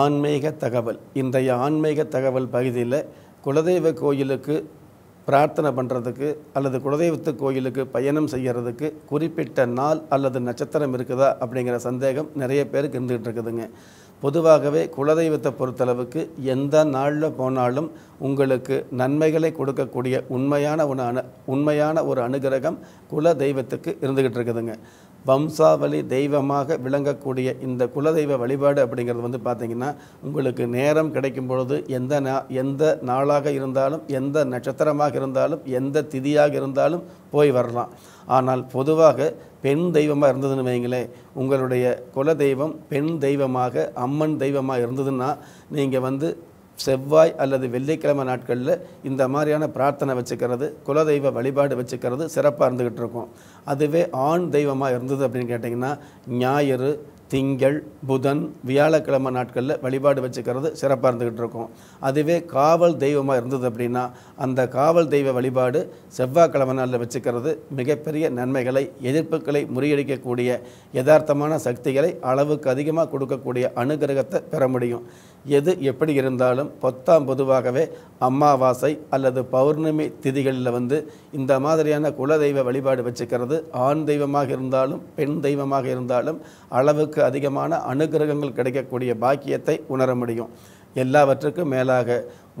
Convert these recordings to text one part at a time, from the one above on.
ஆன்மீக தகவல் இன்றைய ஆன்மீக தகவல் பகுதியில் குலதெய்வ கோயிலுக்கு பிரார்த்தனை பண்ணுறதுக்கு அல்லது குலதெய்வத்து கோயிலுக்கு பயணம் செய்கிறதுக்கு குறிப்பிட்ட நாள் அல்லது நட்சத்திரம் இருக்குதா அப்படிங்கிற சந்தேகம் நிறைய பேருக்கு இருந்துகிட்டு இருக்குதுங்க பொதுவாகவே குலதெய்வத்தை பொறுத்தளவுக்கு எந்த நாளில் போனாலும் உங்களுக்கு நன்மைகளை கொடுக்கக்கூடிய உண்மையான ஒரு உண்மையான ஒரு அனுகிரகம் குல தெய்வத்துக்கு இருந்துகிட்டு இருக்குதுங்க வம்சாவளி தெய்வமாக விளங்கக்கூடிய இந்த குலதெய்வ வழிபாடு அப்படிங்கிறது வந்து பார்த்திங்கன்னா உங்களுக்கு நேரம் கிடைக்கும் பொழுது எந்த நா எந்த நாளாக இருந்தாலும் எந்த நட்சத்திரமாக இருந்தாலும் எந்த திதியாக இருந்தாலும் போய் வரலாம் ஆனால் பொதுவாக பெண் தெய்வமாக இருந்ததுன்னு வைங்களே உங்களுடைய குலதெய்வம் பெண் தெய்வமாக அம்மன் தெய்வமாக இருந்ததுன்னா நீங்கள் வந்து செவ்வாய் அல்லது வெள்ளிக்கிழமை நாட்களில் இந்த மாதிரியான பிரார்த்தனை வச்சுக்கிறது குலதெய்வ வழிபாடு வச்சுக்கிறது சிறப்பாக இருந்துக்கிட்டு இருக்கும் அதுவே ஆண் தெய்வமாக இருந்தது அப்படின்னு கேட்டிங்கன்னா ஞாயிறு திங்கள் புதன் வியாழக்கிழமை நாட்களில் வழிபாடு வச்சுக்கிறது சிறப்பாக இருந்துக்கிட்டு இருக்கும் அதுவே காவல் தெய்வமாக இருந்தது அப்படின்னா அந்த காவல் தெய்வ வழிபாடு செவ்வாய்க்கிழமை நாளில் வச்சுக்கிறது மிகப்பெரிய நன்மைகளை எதிர்ப்புகளை முறியடிக்கக்கூடிய யதார்த்தமான சக்திகளை அளவுக்கு அதிகமாக கொடுக்கக்கூடிய அனுகிரகத்தை பெற முடியும் எது எப்படி இருந்தாலும் பொத்தாம் பொதுவாகவே அம்மாவாசை அல்லது பௌர்ணமி திதிகளில் வந்து இந்த மாதிரியான குலதெய்வ வழிபாடு வச்சுக்கிறது ஆண் தெய்வமாக இருந்தாலும் பெண் தெய்வமாக இருந்தாலும் அளவுக்கு அதிகமான அனுகிரகங்கள் கிடைக்கக்கூடிய பாக்கியத்தை உணர முடியும் எல்லாவற்றுக்கும் மேலாக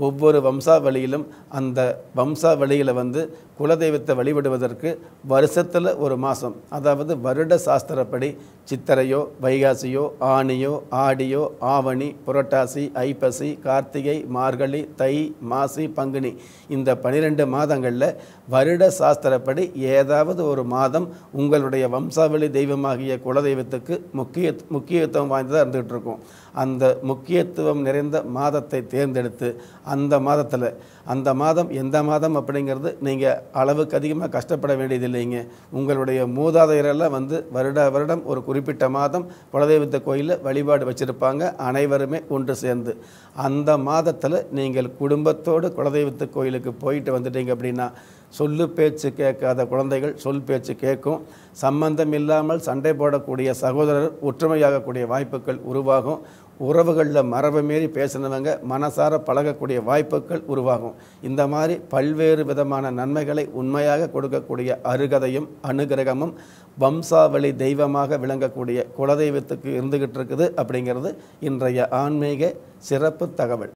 ஒவ்வொரு வம்சாவளியிலும் அந்த வம்சாவளியில் வந்து குலதெய்வத்தை வழிபடுவதற்கு வருஷத்தில் ஒரு மாதம் அதாவது வருட சாஸ்திரப்படி சித்திரையோ வைகாசியோ ஆணியோ ஆடியோ ஆவணி புரட்டாசி ஐப்பசி கார்த்திகை மார்கழி தை மாசி பங்குனி இந்த பனிரெண்டு மாதங்களில் வருட சாஸ்திரப்படி ஏதாவது ஒரு மாதம் உங்களுடைய வம்சாவளி தெய்வமாகிய குலதெய்வத்துக்கு முக்கிய முக்கியத்துவம் வாய்ந்ததாக இருந்துகிட்டு இருக்கும் அந்த முக்கியத்துவம் நிறைந்த மாதத்தை தேர்ந்தெடுத்து அந்த மாதத்தில் அந்த மாதம் எந்த மாதம் அப்படிங்கிறது நீங்கள் அளவுக்கு அதிகமாக கஷ்டப்பட வேண்டியதில்லைங்க உங்களுடைய மூதாதையரெல்லாம் வந்து வருட வருடம் ஒரு குறிப்பிட்ட மாதம் குலதெய்வத்த கோயிலில் வழிபாடு வச்சுருப்பாங்க அனைவருமே ஒன்று சேர்ந்து அந்த மாதத்தில் நீங்கள் குடும்பத்தோடு குலதெய்வத்த கோயிலுக்கு போயிட்டு வந்துட்டீங்க அப்படின்னா சொல்லு பேச்சு கேட்காத குழந்தைகள் சொல் பேச்சு கேட்கும் சம்பந்தம் இல்லாமல் சண்டை போடக்கூடிய சகோதரர் ஒற்றுமையாகக்கூடிய வாய்ப்புகள் உருவாகும் உறவுகளில் மரபு மீறி பேசினவங்க மனசார பழகக்கூடிய வாய்ப்புகள் உருவாகும் இந்த மாதிரி பல்வேறு விதமான நன்மைகளை உண்மையாக கொடுக்கக்கூடிய அருகதையும் அனுகிரகமும் வம்சாவளி தெய்வமாக விளங்கக்கூடிய குலதெய்வத்துக்கு இருந்துகிட்டு இருக்குது அப்படிங்கிறது இன்றைய ஆன்மீக சிறப்பு தகவல்